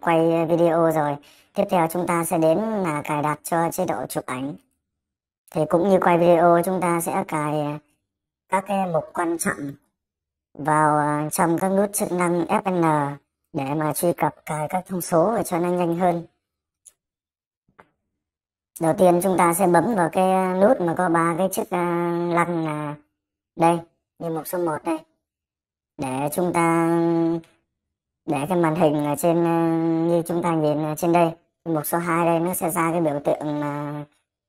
quay video rồi tiếp theo chúng ta sẽ đến là cài đặt cho chế độ chụp ảnh thì cũng như quay video chúng ta sẽ cài à, các cái mục quan trọng vào à, trong các nút chức năng FN để mà truy cập cài các thông số để cho nó nhanh hơn đầu tiên chúng ta sẽ bấm vào cái à, nút mà có ba cái chức năng là đây như mục số 1 đây để chúng ta để cái màn hình ở trên như chúng ta nhìn trên đây mục số 2 đây nó sẽ ra cái biểu tượng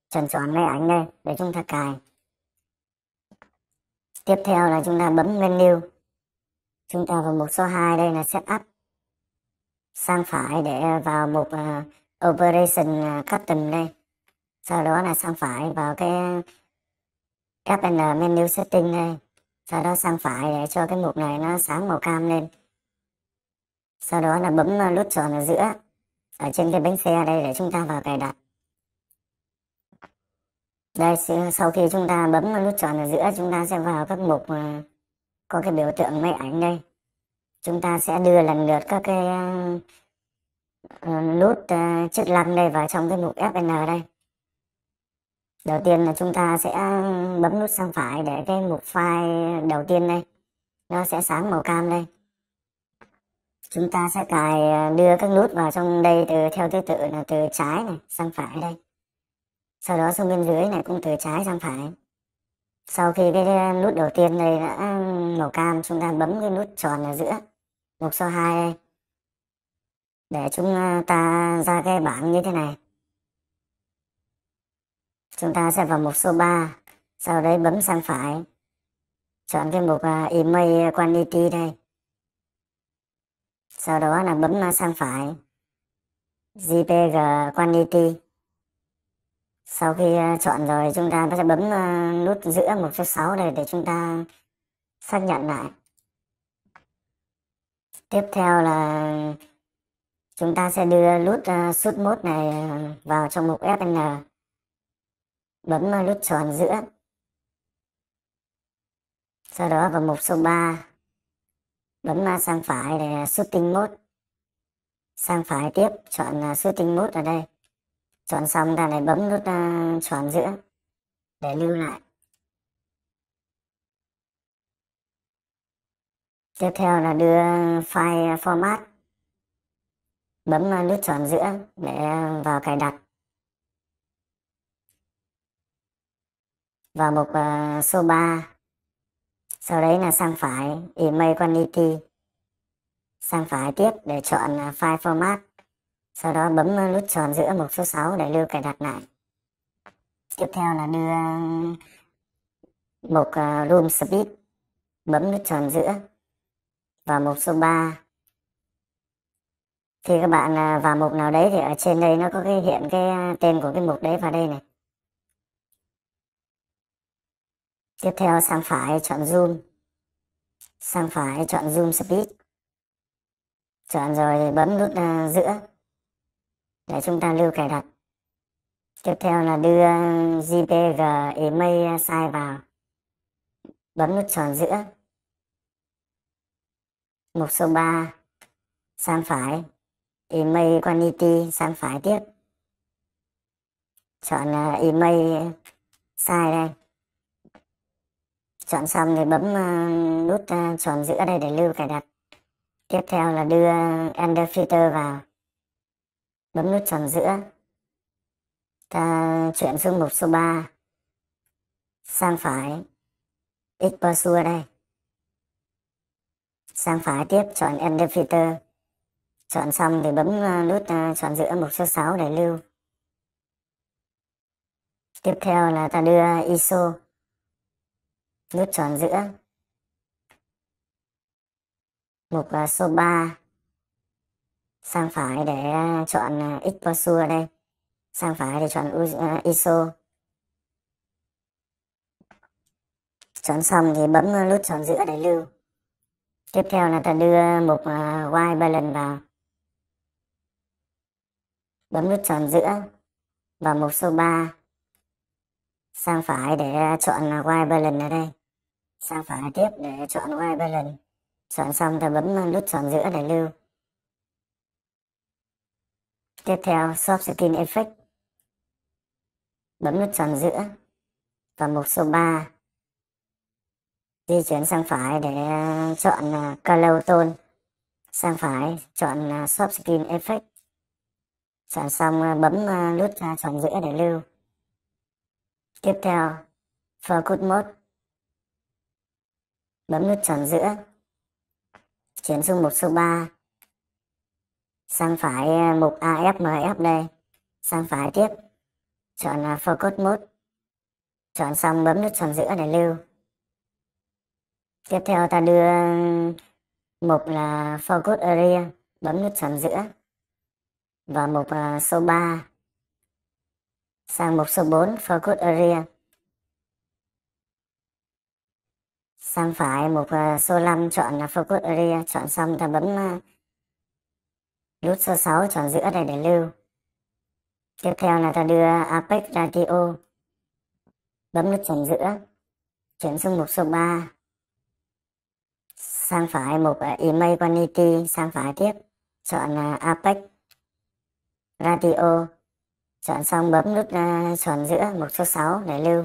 trần tròn với ảnh đây để chúng ta cài tiếp theo là chúng ta bấm menu chúng ta vào mục số 2 đây là setup sang phải để vào mục uh, operation ờ, custom đây sau đó là sang phải vào cái fn menu setting đây sau đó sang phải để cho cái mục này nó sáng màu cam lên sau đó là bấm nút tròn ở giữa ở trên cái bánh xe đây để chúng ta vào cài đặt đây dạ, sau khi chúng ta bấm nút chọn ở giữa chúng ta sẽ vào các mục ờ, có cái biểu tượng máy ảnh đây chúng ta sẽ đưa lần lượt các cái ờ, nút ờ, chức năng đây vào trong cái mục FN đây đầu tiên là chúng ta sẽ bấm nút sang phải để cái mục file đầu tiên đây nó sẽ sáng màu cam đây chúng ta sẽ cài đưa các nút vào trong đây từ theo thứ tự là từ trái này sang phải đây sau đó xuống bên dưới này cũng từ trái sang phải sau khi cái nút đầu tiên đây đã màu cam chúng ta bấm cái nút tròn ở giữa mục số 2 đây để chúng à, ta ra cái bảng như thế này chúng ta sẽ vào mục số 3 sau đấy bấm sang phải chọn cái mục à, email quantity đây sau đó là bấm à, sang phải jpg quantity sau khi ờ, chọn rồi chúng ta sẽ bấm ờ, nút giữa mục số 6 này để chúng ta xác nhận lại tiếp theo là chúng ta sẽ đưa nút ờ, sút mode này vào trong mục FN bấm nút tròn giữa sau đó vào mục số 3 bấm sang phải để shooting mode sang phải tiếp chọn shooting mode ở đây chọn xong ta lại bấm nút à, chọn giữa để lưu lại tiếp theo là đưa file format bấm à, nút chọn giữa để vào cài đặt vào mục à, số 3 sau đấy là sang phải email quantity sang phải tiếp để chọn file format sau đó bấm ờ, nút tròn giữa mục số 6 để lưu cài đặt lại. Tiếp theo là đưa mục ờ, Room Speed, bấm nút tròn giữa và mục số 3. thì các bạn ờ, vào mục nào đấy thì ở trên đây nó có cái hiện cái tên của cái mục đấy vào đây này. Tiếp theo sang phải chọn zoom. Sang phải chọn zoom speed. Chọn rồi bấm nút uh, giữa để chúng ta lưu cài đặt tiếp theo là đưa jpg ừ, email size vào bấm nút tròn giữa mục số 3 sang phải email quantity sang phải tiếp chọn ờ, email size đây chọn xong thì bấm ờ, nút ờ, tròn giữa đây để lưu cài đặt tiếp theo là đưa under ừ, filter vào bấm nút chọn giữa ta chuyển xuống mục số 3 sang phải Exposure đây sang phải tiếp chọn End Filter chọn xong thì bấm à, nút à, chọn giữa mục số 6 để lưu tiếp theo là ta đưa ISO nút chọn giữa mục à, số 3 sang phải để à, chọn exposure à, đây sang phải để chọn à, ISO chọn xong thì bấm nút chọn giữa để lưu tiếp theo là ta đưa mục white balance vào bấm nút chọn giữa vào mục số 3 sang phải để chọn white balance ở đây sang phải tiếp để chọn white balance chọn xong ta bấm nút chọn giữa để lưu Tiếp theo, skin Effect. Bấm nút tròn giữa và mục số 3. Di chuyển sang phải để chọn à, Color Tone. Sang phải, chọn à, skin Effect. Chọn xong à, bấm nút tròn giữa để lưu. Tiếp theo, Focus Mode. Bấm nút tròn giữa. Chuyển xuống mục số 3 sang phải à, mục AFMF đây sang phải tiếp chọn à, focus mode chọn xong bấm nút tròn giữa để lưu tiếp theo ta đưa à, mục là focus area bấm nút tròn giữa và mục số 3 sang mục số 4 focus area sang phải mục số 5 chọn là focus area chọn xong ta bấm Nút số 6 chọn giữa này để lưu. Tiếp theo là ta đưa Apex Ratio. Bấm nút chọn giữa. Chuyển sang mục số 3. Sang phải mục ờ, Email Quantity, sang phải tiếp. Chọn ờ, Apex Ratio. Chọn xong bấm nút chọn ờ, giữa mục số 6 để lưu.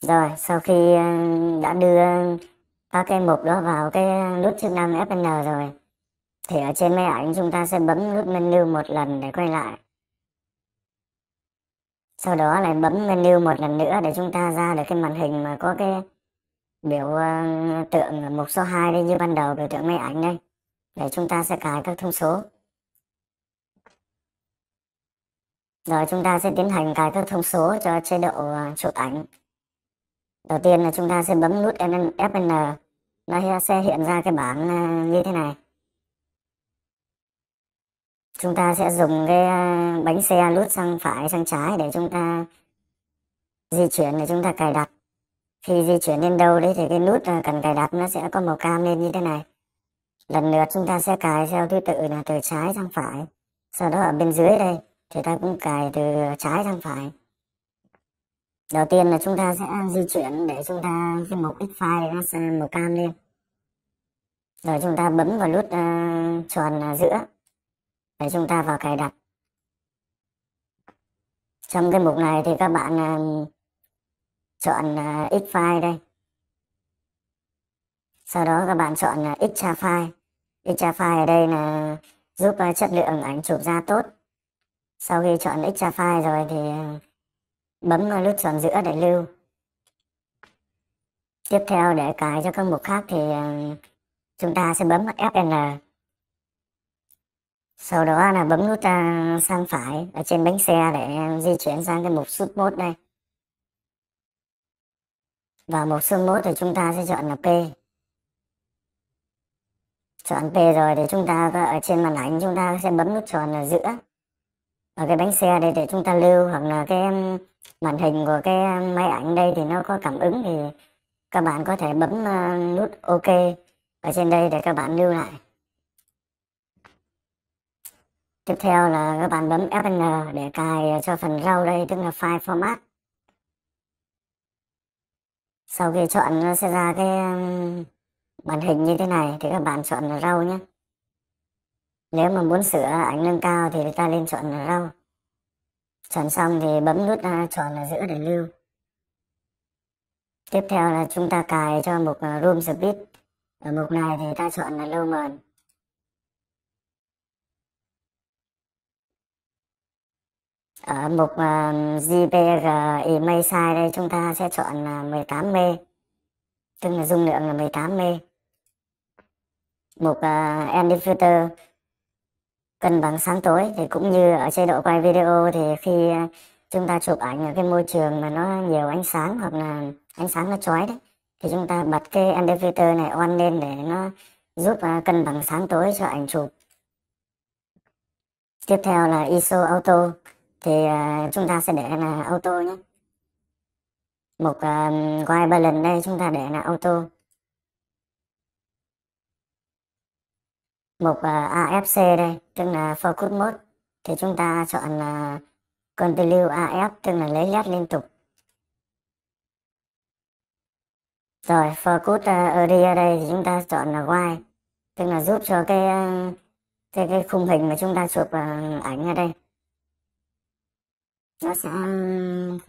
Rồi, sau khi đã đưa ta thêm mục đó vào cái nút chức năng Fn rồi thì ở trên máy ảnh chúng ta sẽ bấm nút menu một lần để quay lại sau đó lại bấm menu một lần nữa để chúng ta ra được cái màn hình mà có cái biểu ờ, tượng mục số 2 đây như ban đầu biểu tượng máy ảnh đây để chúng ta sẽ cài các thông số rồi chúng ta sẽ tiến hành cài các thông số cho chế độ ờ, chụp ảnh đầu tiên là chúng ta sẽ bấm nút Fn, FN nó sẽ hiện ra cái bảng à, như thế này chúng ta sẽ dùng cái à, bánh xe lút sang phải sang trái để chúng ta di chuyển để chúng ta cài đặt khi di chuyển lên đâu đấy thì cái nút à, cần cài đặt nó sẽ có màu cam lên như thế này lần lượt chúng ta sẽ cài theo thứ tự là từ trái sang phải sau đó ở bên dưới đây thì ta cũng cài từ trái sang phải đầu tiên là chúng ta sẽ di chuyển để chúng ta cái mục x file nó sẽ màu cam lên rồi chúng ta bấm vào nút uh, tròn giữa để chúng ta vào cài đặt trong cái mục này thì các bạn uh, chọn uh, x file đây sau đó các bạn chọn uh, extra file Xtra file ở đây là giúp uh, chất lượng ảnh chụp ra tốt sau khi chọn Xtra file rồi thì uh, Bấm nút chọn giữa để lưu. Tiếp theo để cài cho các mục khác thì ờ, chúng ta sẽ bấm Fn. Sau đó là bấm nút ờ, sang phải ở trên bánh xe để di chuyển sang cái mục Shoot Mode đây. Vào mục Shoot Mode thì chúng ta sẽ chọn là P. Chọn P rồi thì chúng ta ở trên màn ảnh chúng ta sẽ bấm nút tròn ở giữa ở cái bánh xe đây để chúng ta lưu hoặc là cái um, màn hình của cái um, máy ảnh đây thì nó có cảm ứng thì các bạn có thể bấm uh, nút OK ở trên đây để các bạn lưu lại tiếp theo là các bạn bấm Fn để cài cho phần rau đây tức là file format sau khi chọn nó sẽ ra cái um, màn hình như thế này thì các bạn chọn rau nhé nếu mà muốn sửa ảnh nâng cao thì ta lên chọn rau, chọn xong thì bấm nút à, chọn là giữ để lưu tiếp theo là chúng ta cài cho mục à, room speed ở mục này thì ta chọn là lâu mờn ở mục uh, JPG image size đây chúng ta sẽ chọn là 18 m tức là dung lượng là 18 m mục à, uh, end filter cân bằng sáng tối thì cũng như ở chế độ quay video thì khi à, chúng ta chụp ảnh ở cái môi trường mà nó nhiều ánh sáng hoặc là ánh sáng nó chói đấy thì chúng ta bật cái ND filter này on lên để nó giúp à, cân bằng sáng tối cho ảnh chụp tiếp theo là ISO auto thì à, chúng ta sẽ để là auto nhé một uh, white balance đây chúng ta để là auto mục uh, AFC đây tức là focus mode thì chúng ta chọn là continue AF tức là lấy led liên tục rồi focus à, area đây thì chúng ta chọn là Y tức là giúp cho cái à, cái, cái khung hình mà chúng ta chụp à, ảnh ở đây nó sẽ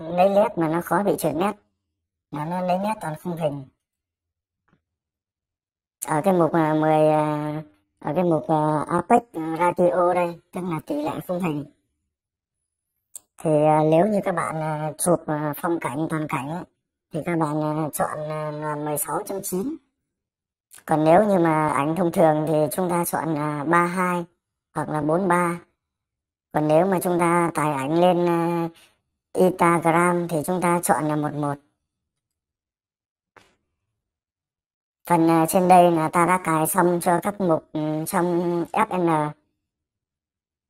lấy nét mà nó khó bị trượt nét là nó lấy nét toàn khung hình ở cái mục 10 ở cái mục uh, ờ, aspect ratio đây tức là tỷ lệ khung hình thì uh, nếu như các bạn uh, chụp uh, phong cảnh toàn cảnh thì các bạn uh, chọn uh, 16.9 còn nếu như mà ảnh thông thường thì chúng ta chọn uh, 32 hoặc là 43 còn nếu mà chúng ta tải ảnh lên uh, Instagram thì chúng ta chọn là 11 phần à, trên đây là ta đã cài xong cho các mục ừ, trong FN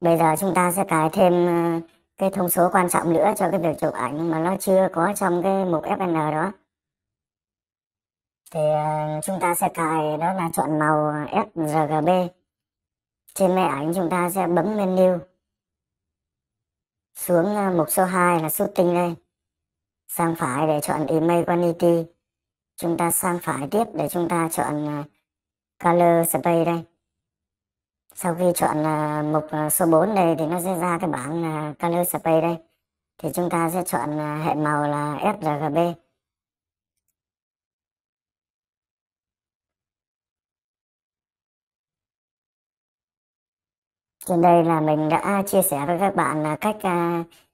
bây giờ chúng ta sẽ cài thêm à, cái thông số quan trọng nữa cho cái việc chụp ảnh mà nó chưa có trong cái mục FN đó thì à, chúng ta sẽ cài đó là chọn màu sRGB trên máy ảnh chúng ta sẽ bấm menu xuống mục số 2 là shooting đây sang phải để chọn image quality chúng ta sang phải tiếp để chúng ta chọn à, color space đây sau khi chọn à, mục à, số 4 này thì nó sẽ ra cái bảng color space đây thì chúng ta sẽ chọn hệ màu là srgb trên đây là mình đã chia sẻ với các bạn cách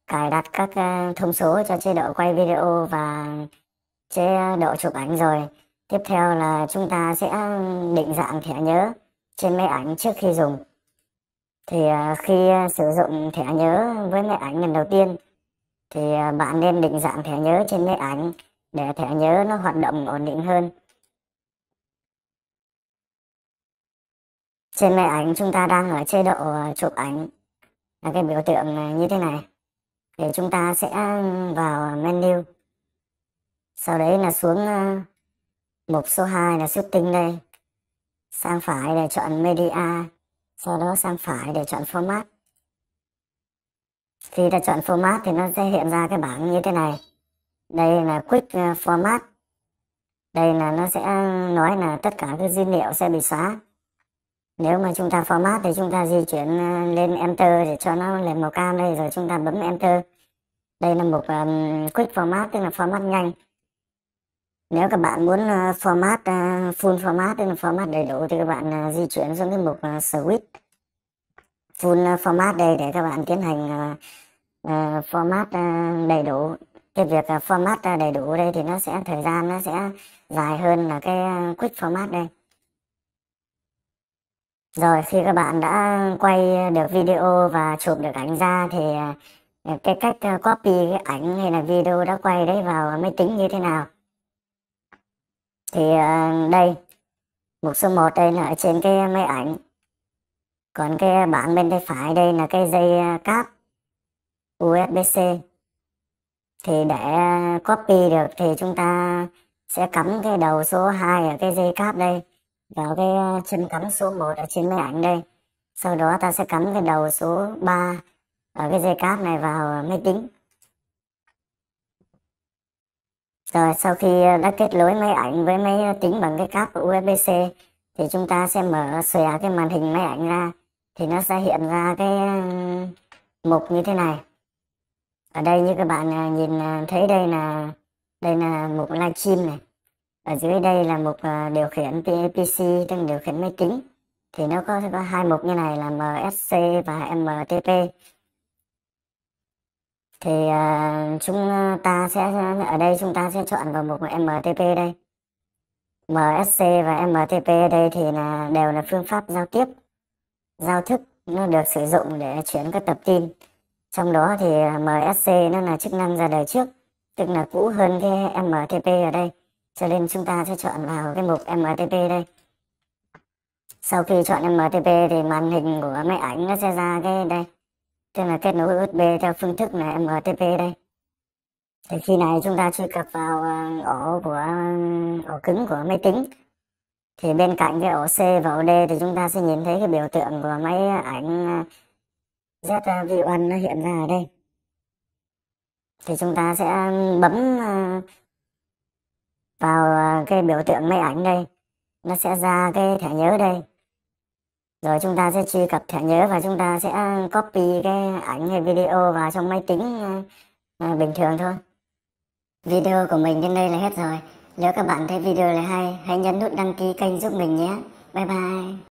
cài đặt các thông số cho chế độ quay video và chế độ chụp ảnh rồi tiếp theo là chúng ta sẽ định dạng thẻ nhớ trên máy ảnh trước khi dùng thì ờ, khi ờ, sử dụng thẻ nhớ với máy ảnh lần đầu tiên thì ờ, bạn nên định dạng thẻ nhớ trên máy ảnh để thẻ nhớ nó hoạt động ổn định hơn trên máy ảnh chúng ta đang ở chế độ chụp ảnh là cái biểu tượng như thế này thì chúng ta sẽ vào menu sau đấy là xuống mục ờ, số 2 là xuất tinh đây sang phải để chọn media sau đó sang phải để chọn format khi ta chọn format thì nó sẽ hiện ra cái bảng như thế này đây là quick ờ, format đây là nó sẽ nói là tất cả các dữ liệu sẽ bị xóa nếu mà chúng ta format thì chúng ta di chuyển ờ, lên enter để cho nó lên màu cam đây rồi chúng ta bấm enter đây là một um, quick format tức là format nhanh nếu các bạn muốn ờ, format ờ, full format tức là format đầy đủ thì các bạn ờ, di chuyển xuống cái mục switch full format đây để các bạn tiến hành format đầy đủ cái việc format đầy đủ đây thì nó sẽ thời gian nó sẽ dài hơn là cái quick format đây rồi khi các bạn đã quay được video và chụp được ảnh ra thì cái cách copy cái ảnh hay là video đã quay đấy vào máy tính như thế nào thì à, đây mục số 1 đây là ở trên cái máy ảnh còn cái bảng bên tay phải đây là cái dây à, cáp USB-C thì để à, copy được thì chúng ta sẽ cắm cái đầu số 2 ở cái dây cáp đây vào cái chân cắm số 1 ở trên máy ảnh đây sau đó ta sẽ cắm cái đầu số 3 ở cái dây cáp này vào máy tính Rồi sau khi ờ, đã kết nối máy ảnh với máy ờ, tính bằng cái cáp USB-C thì chúng ta sẽ mở xòe cái màn hình máy ảnh ra thì nó sẽ hiện ra cái mục như thế này. Ở đây như các bạn ờ, nhìn thấy đây là đây là mục livestream này. Ở dưới đây là mục điều khiển PC tức điều khiển máy tính thì nó có, có hai mục như này là MSC và MTP thì uh, chúng ta sẽ ở đây chúng ta sẽ chọn vào mục MTP đây MSC và MTP đây thì là đều là phương pháp giao tiếp giao thức nó được sử dụng để chuyển các tập tin trong đó thì ờ, MSC nó là chức năng ra đời trước tức là cũ hơn cái MTP ở đây cho nên chúng ta sẽ chọn vào cái mục MTP đây sau khi chọn MTP thì màn hình của máy ảnh nó sẽ ra cái đây tức là kết nối USB theo phương thức là MTP đây thì khi này chúng ta truy cập vào ờ, ổ của ổ cứng của máy tính thì bên cạnh cái ổ C và ổ D thì chúng ta sẽ nhìn thấy cái biểu tượng của máy ảnh ờ, ZV1 nó hiện ra ở đây thì chúng ta sẽ bấm ờ, vào cái biểu tượng máy ảnh đây nó sẽ ra cái thẻ nhớ đây rồi chúng ta sẽ truy cập thẻ nhớ và chúng ta sẽ copy cái ảnh hay video vào trong máy tính ờ, ờ, bình thường thôi video của mình đến đây là hết rồi nếu các bạn thấy video này hay hãy nhấn nút đăng ký kênh giúp mình nhé bye bye